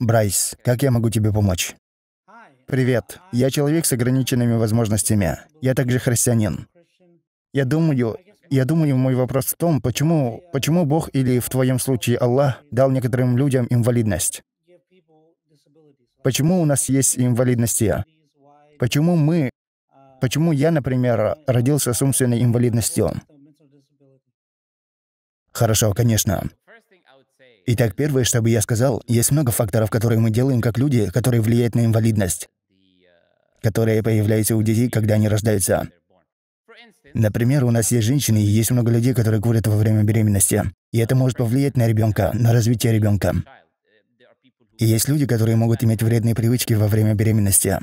Брайс, как я могу тебе помочь? Привет. Я человек с ограниченными возможностями. Я также христианин. Я думаю, я думаю, мой вопрос в том, почему, почему Бог или в твоем случае Аллах дал некоторым людям инвалидность? Почему у нас есть инвалидности? Почему мы, почему я, например, родился с умственной инвалидностью? Хорошо, конечно. Итак, первое, что бы я сказал, есть много факторов, которые мы делаем как люди, которые влияют на инвалидность, которые появляются у детей, когда они рождаются. Например, у нас есть женщины и есть много людей, которые курят во время беременности. И это может повлиять на ребенка, на развитие ребенка. И есть люди, которые могут иметь вредные привычки во время беременности.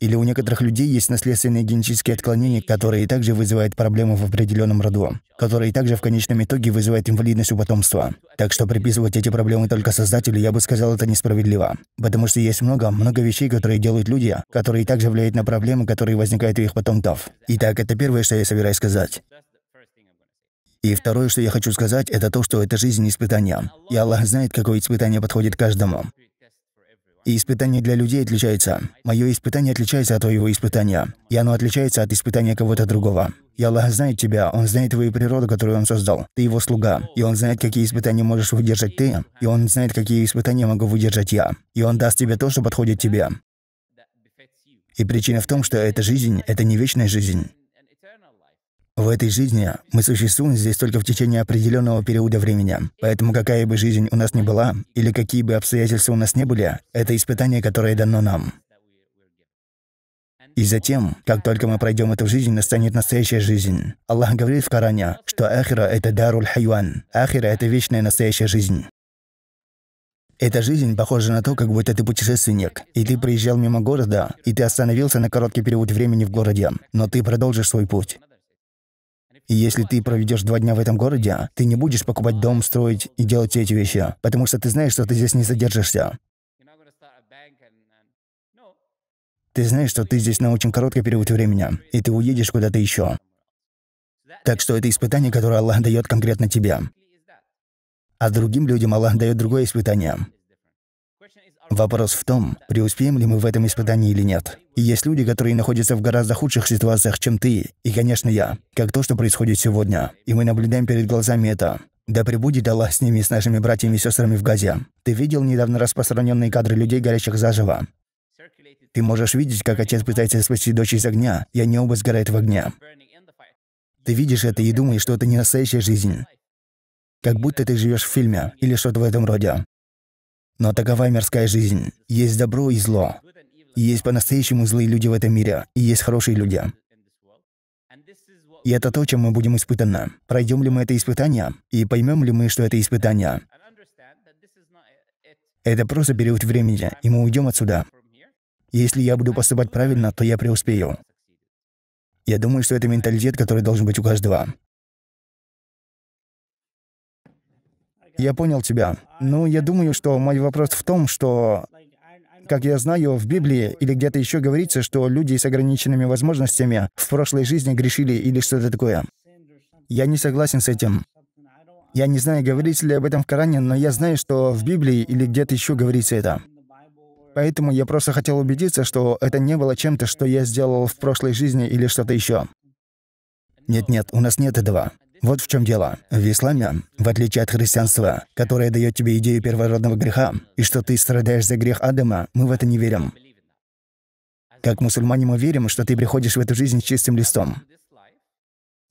Или у некоторых людей есть наследственные генетические отклонения, которые также вызывают проблемы в определенном роду, которые также в конечном итоге вызывают инвалидность у потомства. Так что приписывать эти проблемы только создателю, я бы сказал, это несправедливо. Потому что есть много, много вещей, которые делают люди, которые также влияют на проблемы, которые возникают у их потомков. Итак, это первое, что я собираюсь сказать. И второе, что я хочу сказать, это то, что это жизнь испытания. И Аллах знает, какое испытание подходит каждому. И испытание для людей отличается. Мое испытание отличается от твоего испытания. И оно отличается от испытания кого-то другого. И Аллах знает тебя, Он знает твою природу, которую Он создал. Ты Его слуга. И Он знает, какие испытания можешь выдержать ты. И Он знает, какие испытания могу выдержать я. И Он даст тебе то, что подходит тебе. И причина в том, что эта жизнь – это не вечная жизнь. В этой жизни мы существуем здесь только в течение определенного периода времени. Поэтому какая бы жизнь у нас ни была, или какие бы обстоятельства у нас не были, это испытание, которое дано нам. И затем, как только мы пройдем эту жизнь, настанет настоящая жизнь. Аллах говорит в Коране, что Ахира — это даруль хайван. Ахира — это вечная настоящая жизнь. Эта жизнь похожа на то, как будто ты путешественник, и ты приезжал мимо города, и ты остановился на короткий период времени в городе, но ты продолжишь свой путь. И если ты проведешь два дня в этом городе, ты не будешь покупать дом, строить и делать все эти вещи, потому что ты знаешь, что ты здесь не задержишься. Ты знаешь, что ты здесь на очень короткий период времени, и ты уедешь куда-то еще. Так что это испытание, которое Аллах дает конкретно тебе. А другим людям Аллах дает другое испытание. Вопрос в том, преуспеем ли мы в этом испытании или нет. И есть люди, которые находятся в гораздо худших ситуациях, чем ты, и, конечно, я, как то, что происходит сегодня. И мы наблюдаем перед глазами это. Да пребудет Аллах с ними с нашими братьями и сестрами в Газе. Ты видел недавно распространенные кадры людей, горящих заживо? Ты можешь видеть, как отец пытается спасти дочь из огня, и они оба сгорают в огне. Ты видишь это и думаешь, что это не настоящая жизнь. Как будто ты живешь в фильме или что-то в этом роде. Но такова мирская жизнь. Есть добро и зло. есть по-настоящему злые люди в этом мире, и есть хорошие люди. И это то, чем мы будем испытаны. Пройдем ли мы это испытание, и поймем ли мы, что это испытание. Это просто период времени, и мы уйдем отсюда. Если я буду поступать правильно, то я преуспею. Я думаю, что это менталитет, который должен быть у каждого. Я понял тебя. Ну, я думаю, что мой вопрос в том, что как я знаю, в Библии или где-то еще говорится, что люди с ограниченными возможностями в прошлой жизни грешили или что-то такое. Я не согласен с этим. Я не знаю, говорится ли об этом в Коране, но я знаю, что в Библии или где-то еще говорится это. Поэтому я просто хотел убедиться, что это не было чем-то, что я сделал в прошлой жизни или что-то еще. Нет-нет, у нас нет этого. Вот в чем дело. В исламе, в отличие от христианства, которое дает тебе идею первородного греха, и что ты страдаешь за грех Адама, мы в это не верим. Как мусульмане мы верим, что ты приходишь в эту жизнь с чистым листом.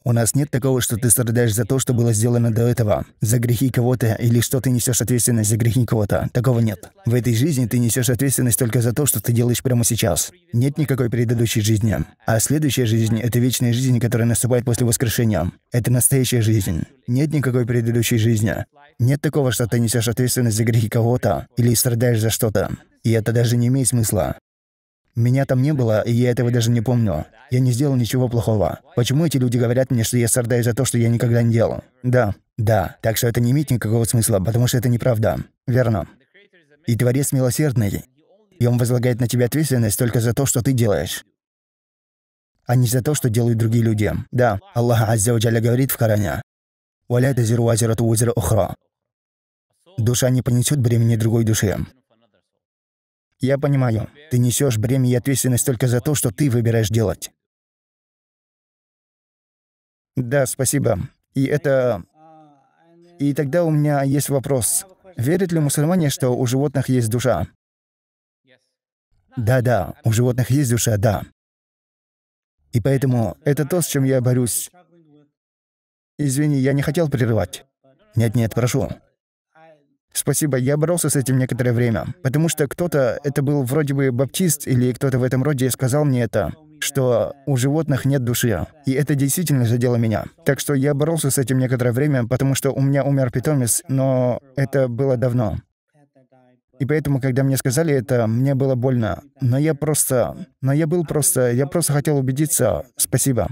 У нас нет такого, что ты страдаешь за то, что было сделано до этого, за грехи кого-то или что ты несешь ответственность за грехи кого-то. Такого нет. В этой жизни ты несешь ответственность только за то, что ты делаешь прямо сейчас. Нет никакой предыдущей жизни. А следующая жизнь — это вечная жизнь, которая наступает после воскрешения. Это настоящая жизнь. Нет никакой предыдущей жизни. Нет такого, что ты несешь ответственность за грехи кого-то или страдаешь за что-то. И это даже не имеет смысла. Меня там не было, и я этого даже не помню. Я не сделал ничего плохого. Почему эти люди говорят мне, что я страдаю за то, что я никогда не делал? Да, да. Так что это не имеет никакого смысла, потому что это неправда. Верно. И Творец милосердный. И он возлагает на тебя ответственность только за то, что ты делаешь а не за то, что делают другие люди. Да, Аллах Аззауджаля говорит в Коране, «Валя тазиру азирату узира ухра». Душа не понесет бремени другой души. Я понимаю, ты несешь бремя и ответственность только за то, что ты выбираешь делать. Да, спасибо. И это... И тогда у меня есть вопрос. Верят ли мусульмане, что у животных есть душа? Да-да, у животных есть душа, да. И поэтому это то, с чем я борюсь. Извини, я не хотел прерывать. Нет-нет, прошу. Спасибо, я боролся с этим некоторое время, потому что кто-то, это был вроде бы баптист или кто-то в этом роде, сказал мне это что у животных нет души. И это действительно задело меня. Так что я боролся с этим некоторое время, потому что у меня умер питомец, но это было давно. И поэтому, когда мне сказали это, мне было больно. Но я просто... Но я был просто... Я просто хотел убедиться. Спасибо.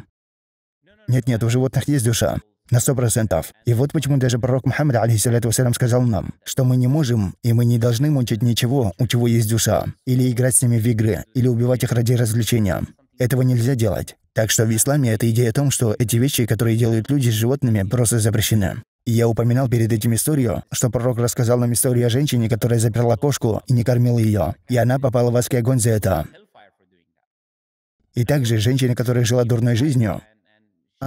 Нет-нет, у животных есть душа. На сто процентов. И вот почему даже пророк Мухаммад, алейхиссалату вассалям, сказал нам, что мы не можем и мы не должны мучить ничего, у чего есть душа, или играть с ними в игры, или убивать их ради развлечения. Этого нельзя делать. Так что в исламе эта идея о том, что эти вещи, которые делают люди с животными, просто запрещены. И я упоминал перед этим историю, что пророк рассказал нам историю о женщине, которая заперла кошку и не кормила ее, и она попала в адский огонь за это. И также женщина, которая жила дурной жизнью,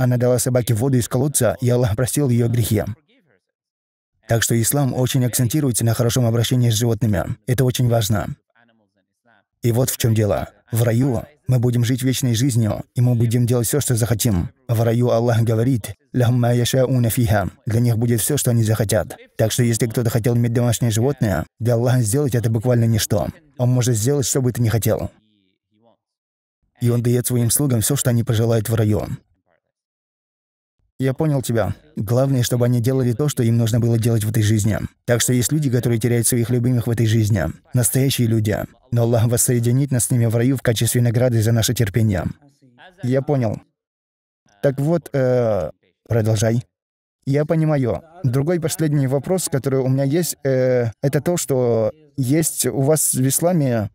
она дала собаке воду из колодца, и Аллах простил ее грехи. Так что ислам очень акцентируется на хорошем обращении с животными. Это очень важно. И вот в чем дело. В раю мы будем жить вечной жизнью, и мы будем делать все, что захотим. В раю Аллах говорит, «Лахма яшауна фиха». Для них будет все, что они захотят. Так что если кто-то хотел иметь домашнее животное, для Аллаха сделать это буквально ничто. Он может сделать, что бы ты ни хотел. И он дает своим слугам все, что они пожелают в раю. Я понял тебя. Главное, чтобы они делали то, что им нужно было делать в этой жизни. Так что есть люди, которые теряют своих любимых в этой жизни. Настоящие люди. Но Аллах воссоединит нас с ними в раю в качестве награды за наше терпение. Я понял. Так вот, э, продолжай. Я понимаю. Другой последний вопрос, который у меня есть, э, это то, что есть у вас в исламе...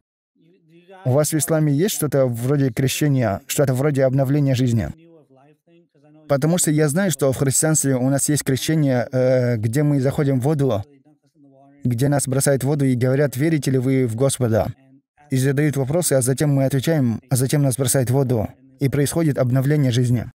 У вас в исламе есть что-то вроде крещения, что-то вроде обновления жизни? Потому что я знаю, что в христианстве у нас есть крещение, э, где мы заходим в воду, где нас бросают в воду и говорят, верите ли вы в Господа? И задают вопросы, а затем мы отвечаем, а затем нас бросают в воду. И происходит обновление жизни.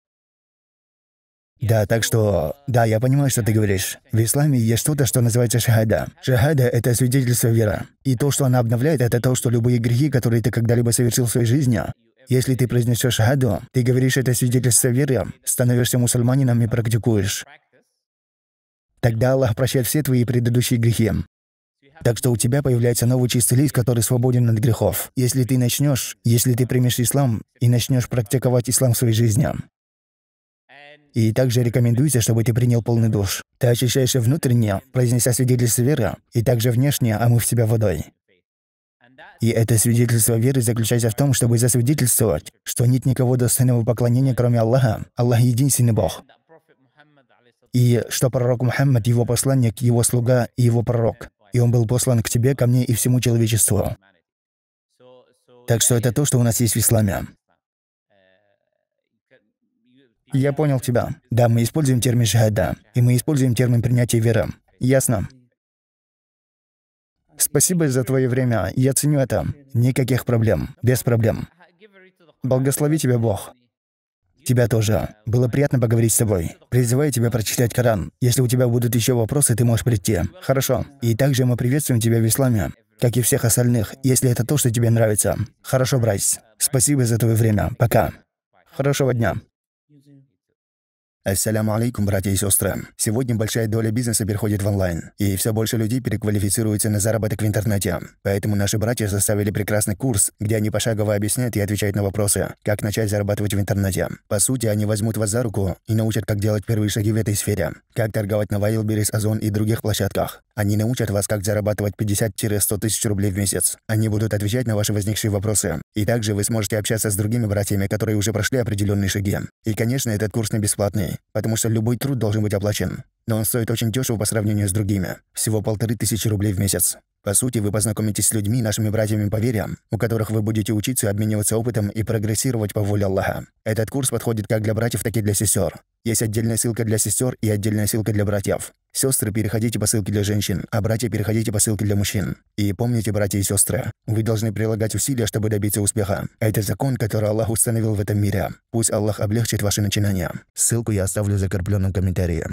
Да, так что, да, я понимаю, что ты говоришь. В исламе есть что-то, что называется шахада. Шахада — это свидетельство веры. И то, что она обновляет, это то, что любые грехи, которые ты когда-либо совершил в своей жизни, если ты произнесешь гаду, ты говоришь это свидетельство веры, становишься мусульманином и практикуешь. Тогда Аллах прощает все твои предыдущие грехи. Так что у тебя появляется новый чистый лист, который свободен от грехов. Если ты начнешь, если ты примешь ислам и начнешь практиковать ислам в своей жизни. И также рекомендуется, чтобы ты принял полный душ. Ты очищаешься внутренне, произнеся свидетельство веры, и также внешне, омыв себя водой. И это свидетельство веры заключается в том, чтобы засвидетельствовать, что нет никого достойного поклонения, кроме Аллаха. Аллах — единственный Бог. И что пророк Мухаммад — его посланник, его слуга и его пророк. И он был послан к тебе, ко мне и всему человечеству. Так что это то, что у нас есть в исламе. Я понял тебя. Да, мы используем термин «шахада», и мы используем термин принятия веры». Ясно. Спасибо за твое время. Я ценю это. Никаких проблем. Без проблем. Благослови тебя Бог. Тебя тоже. Было приятно поговорить с тобой. Призываю тебя прочитать Коран. Если у тебя будут еще вопросы, ты можешь прийти. Хорошо. И также мы приветствуем тебя в исламе, как и всех остальных, если это то, что тебе нравится. Хорошо, Брайс. Спасибо за твое время. Пока. Хорошего дня. Ассаляму алейкум, братья и сестры. Сегодня большая доля бизнеса переходит в онлайн, и все больше людей переквалифицируются на заработок в интернете. Поэтому наши братья составили прекрасный курс, где они пошагово объясняют и отвечают на вопросы, как начать зарабатывать в интернете. По сути, они возьмут вас за руку и научат, как делать первые шаги в этой сфере, как торговать на Wildberries, Озон и других площадках, они научат вас, как зарабатывать 50-100 тысяч рублей в месяц. Они будут отвечать на ваши возникшие вопросы. И также вы сможете общаться с другими братьями, которые уже прошли определенные шаги. И, конечно, этот курс не бесплатный, потому что любой труд должен быть оплачен. Но он стоит очень дешево по сравнению с другими. Всего полторы тысячи рублей в месяц. По сути, вы познакомитесь с людьми, нашими братьями по вере, у которых вы будете учиться, обмениваться опытом и прогрессировать по воле Аллаха. Этот курс подходит как для братьев, так и для сестер. Есть отдельная ссылка для сестер и отдельная ссылка для братьев. Сестры, переходите по ссылке для женщин, а братья, переходите по ссылке для мужчин. И помните, братья и сестры, вы должны прилагать усилия, чтобы добиться успеха. Это закон, который Аллах установил в этом мире. Пусть Аллах облегчит ваши начинания. Ссылку я оставлю в закрепленном комментарии.